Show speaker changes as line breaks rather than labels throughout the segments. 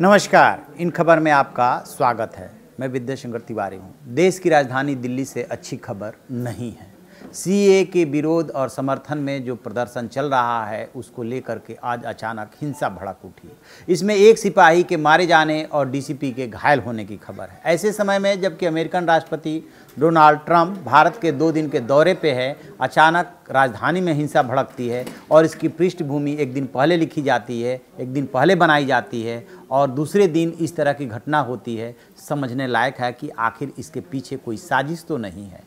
नमस्कार इन खबर में आपका स्वागत है मैं विद्याशंकर तिवारी हूँ देश की राजधानी दिल्ली से अच्छी खबर नहीं है सीए के विरोध और समर्थन में जो प्रदर्शन चल रहा है उसको लेकर के आज अचानक हिंसा भड़क उठी इसमें एक सिपाही के मारे जाने और डीसीपी के घायल होने की खबर है ऐसे समय में जबकि अमेरिकन राष्ट्रपति डोनाल्ड ट्रंप भारत के दो दिन के दौरे पे है अचानक राजधानी में हिंसा भड़कती है और इसकी पृष्ठभूमि एक दिन पहले लिखी जाती है एक दिन पहले बनाई जाती है और दूसरे दिन इस तरह की घटना होती है समझने लायक है कि आखिर इसके पीछे कोई साजिश तो नहीं है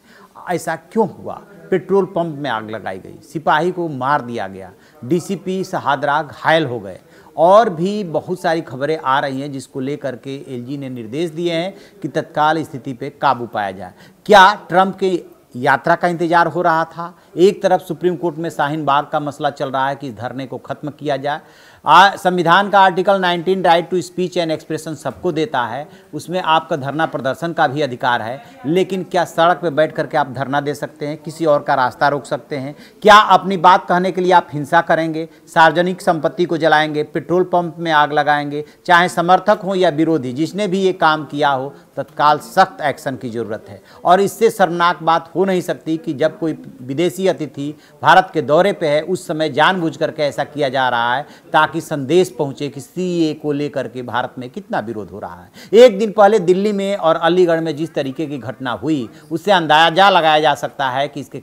ऐसा क्यों हुआ पेट्रोल पंप में आग लगाई गई सिपाही को मार दिया गया डीसीपी शहादरा घायल हो गए और भी बहुत सारी खबरें आ रही हैं जिसको लेकर के एलजी ने निर्देश दिए हैं कि तत्काल स्थिति पे काबू पाया जाए क्या ट्रंप के यात्रा का इंतजार हो रहा था एक तरफ सुप्रीम कोर्ट में शाहीन बाग का मसला चल रहा है कि इस धरने को खत्म किया जाए संविधान का article 19 right to speech and expression सबको देता है उसमें आपका धरना प्रदर्शन का भी अधिकार है लेकिन क्या सड़क पर बैठ करके आप धरना दे सकते हैं किसी और का रास्ता रोक सकते हैं क्या अपनी बात कहने के लिए आप हिंसा करेंगे सार्वजनिक संपत्ति को जलाएंगे पेट्रोल पंप में आग लगाएंगे चाहे समर्थक हो या विरोधी जिसने भी ये काम किया हो तत्काल सख्त एक्शन की ज़रूरत है और इससे शर्मनाक बात हो नहीं सकती कि जब कोई विदेशी अतिथि भारत के दौरे पर है उस समय जानबूझ करके ऐसा किया जा रहा है ताकि ताकि संदेश पहुंचे कि सीए को लेकर के भारत में कितना विरोध हो रहा है एक दिन पहले दिल्ली में और अलीगढ़ में जिस तरीके की घटना हुई उससे अंदाजा लगाया जा सकता है कि इसके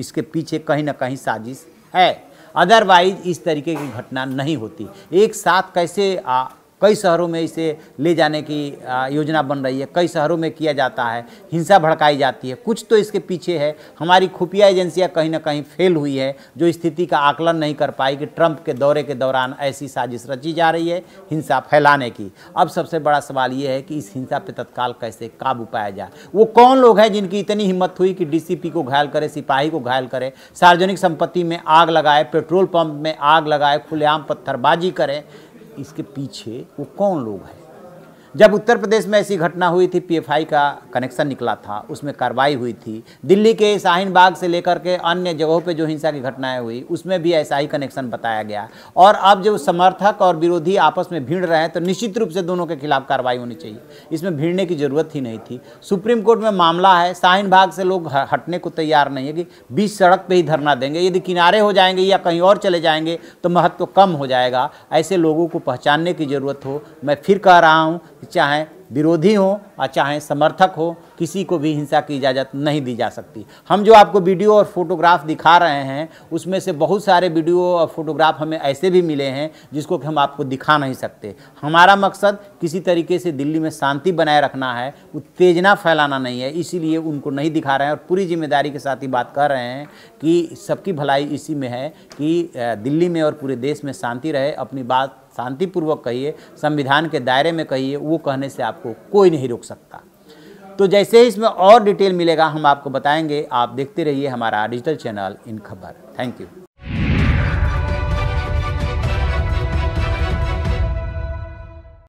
इसके पीछे कहीं ना कहीं साजिश है अदरवाइज इस तरीके की घटना नहीं होती एक साथ कैसे आ, कई शहरों में इसे ले जाने की योजना बन रही है कई शहरों में किया जाता है हिंसा भड़काई जाती है कुछ तो इसके पीछे है हमारी खुफिया एजेंसियाँ कहीं ना कहीं फेल हुई है जो स्थिति का आकलन नहीं कर पाई कि ट्रंप के दौरे के दौरान ऐसी साजिश रची जा रही है हिंसा फैलाने की अब सबसे बड़ा सवाल ये है कि इस हिंसा पर तत्काल कैसे काबू पाया जाए वो कौन लोग हैं जिनकी इतनी हिम्मत हुई कि डी को घायल करे सिपाही को घायल करे सार्वजनिक संपत्ति में आग लगाए पेट्रोल पंप में आग लगाए खुलेआम पत्थरबाजी करें इसके पीछे वो कौन लोग हैं जब उत्तर प्रदेश में ऐसी घटना हुई थी पीएफआई का कनेक्शन निकला था उसमें कार्रवाई हुई थी दिल्ली के शाहीन बाग से लेकर के अन्य जगहों पे जो हिंसा की घटनाएं हुई उसमें भी ऐसा ही कनेक्शन बताया गया और अब जो समर्थक और विरोधी आपस में भीड़ रहे हैं तो निश्चित रूप से दोनों के खिलाफ कार्रवाई होनी चाहिए इसमें भीड़ने की ज़रूरत ही नहीं थी सुप्रीम कोर्ट में मामला है शाहीन बाग से लोग हटने को तैयार नहीं है कि बीच सड़क पर ही धरना देंगे यदि किनारे हो जाएंगे या कहीं और चले जाएंगे तो महत्व कम हो जाएगा ऐसे लोगों को पहचानने की ज़रूरत हो मैं फिर कह रहा हूँ चाहे विरोधी हो और चाहे समर्थक हो किसी को भी हिंसा की इजाज़त नहीं दी जा सकती हम जो आपको वीडियो और फोटोग्राफ दिखा रहे हैं उसमें से बहुत सारे वीडियो और फोटोग्राफ हमें ऐसे भी मिले हैं जिसको कि हम आपको दिखा नहीं सकते हमारा मकसद किसी तरीके से दिल्ली में शांति बनाए रखना है उत्तेजना फैलाना नहीं है इसीलिए उनको नहीं दिखा रहे हैं और पूरी जिम्मेदारी के साथ ही बात कर रहे हैं कि सबकी भलाई इसी में है कि दिल्ली में और पूरे देश में शांति रहे अपनी बात शांतिपूर्वक कहिए संविधान के दायरे में कहिए वो कहने से आपको कोई नहीं रोक सकता तो जैसे ही इसमें और डिटेल मिलेगा हम आपको बताएंगे आप देखते रहिए हमारा डिजिटल चैनल इन खबर थैंक यू